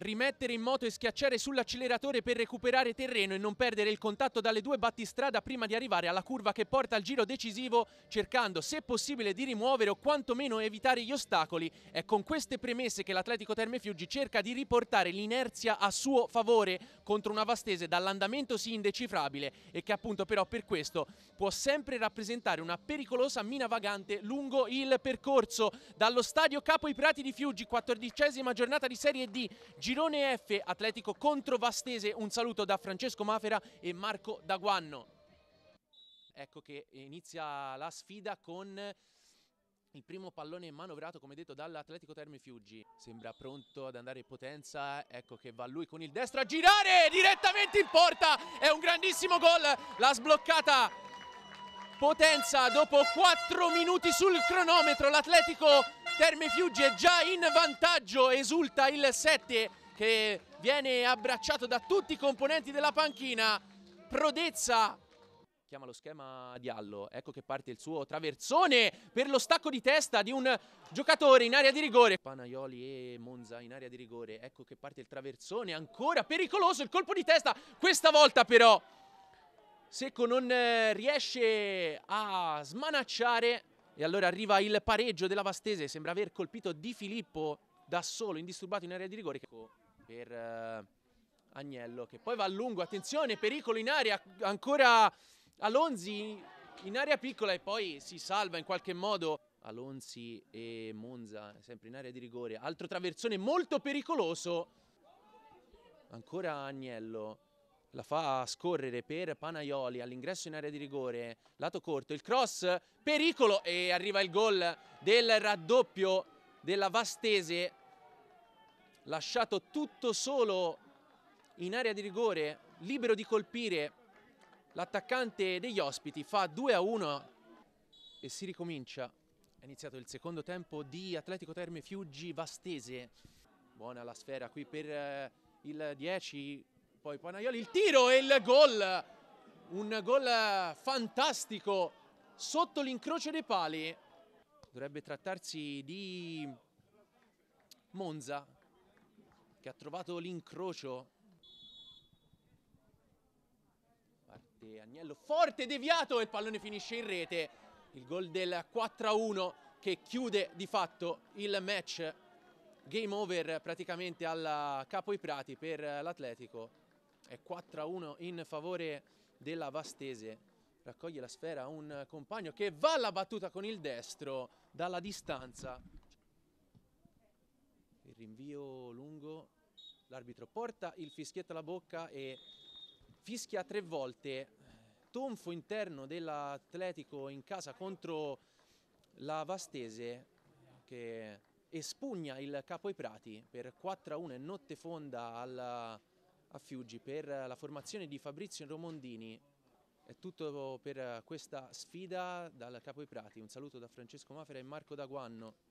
rimettere in moto e schiacciare sull'acceleratore per recuperare terreno e non perdere il contatto dalle due battistrada prima di arrivare alla curva che porta al giro decisivo cercando se possibile di rimuovere o quantomeno evitare gli ostacoli. È con queste premesse che l'Atletico Terme Fiuggi cerca di riportare l'inerzia a suo favore contro una Vastese dall'andamento sì indecifrabile e che appunto però per questo può sempre rappresentare una pericolosa mina vagante lungo il percorso. Dallo stadio Capo i Prati di Fiuggi, quattordicesima giornata di Serie D, Girone F Atletico contro Vastese, un saluto da Francesco Mafera e Marco Daguanno. Ecco che inizia la sfida con il primo pallone manovrato, come detto, dall'Atletico Terme Fiuggi. Sembra pronto ad andare in potenza. Ecco che va lui con il destro a girare direttamente in porta. È un grandissimo gol. La sbloccata potenza dopo 4 minuti sul cronometro. L'Atletico Terme Fiuggi già in vantaggio, esulta il 7 che viene abbracciato da tutti i componenti della panchina. Prodezza chiama lo schema Diallo, ecco che parte il suo traversone per lo stacco di testa di un giocatore in area di rigore. Panaioli e Monza in area di rigore, ecco che parte il traversone, ancora pericoloso il colpo di testa, questa volta però Secco non riesce a smanacciare e allora arriva il pareggio della Vastese, sembra aver colpito Di Filippo da solo, indisturbato in area di rigore. Per eh, Agnello che poi va a lungo, attenzione, pericolo in area, ancora Alonzi in area piccola e poi si salva in qualche modo. Alonzi e Monza sempre in area di rigore, altro traversone molto pericoloso. Ancora Agnello la fa scorrere per Panaioli all'ingresso in area di rigore, lato corto, il cross, pericolo e arriva il gol del raddoppio della Vastese, lasciato tutto solo in area di rigore, libero di colpire l'attaccante degli ospiti, fa 2 a 1 e si ricomincia. È iniziato il secondo tempo di Atletico Terme Fiuggi Vastese. Buona la sfera qui per eh, il 10, poi Panaioli, il tiro e il gol, un gol fantastico sotto l'incrocio dei pali. Dovrebbe trattarsi di Monza che ha trovato l'incrocio. Parte Agnello, forte deviato e il pallone finisce in rete. Il gol del 4-1 che chiude di fatto il match. Game over praticamente al capo i prati per l'Atletico è 4 a 1 in favore della Vastese raccoglie la sfera un compagno che va alla battuta con il destro dalla distanza il rinvio lungo l'arbitro porta il fischietto alla bocca e fischia tre volte tonfo interno dell'Atletico in casa contro la Vastese che espugna il capo ai prati per 4 a 1 e notte fonda alla a Fiuggi per la formazione di Fabrizio Romondini. È tutto per questa sfida dal Capo i Prati. Un saluto da Francesco Mafera e Marco Daguanno.